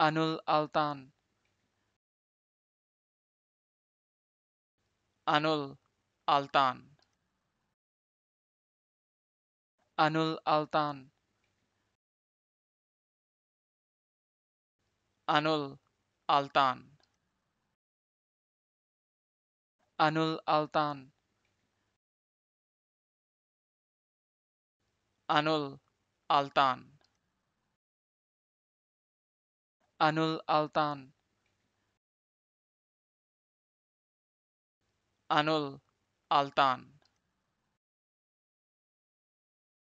Anul Altan. Anul Altan. Anul Altan. Anul Altan. Anul Altan. Anul Altan. Anul Altan Anul Altan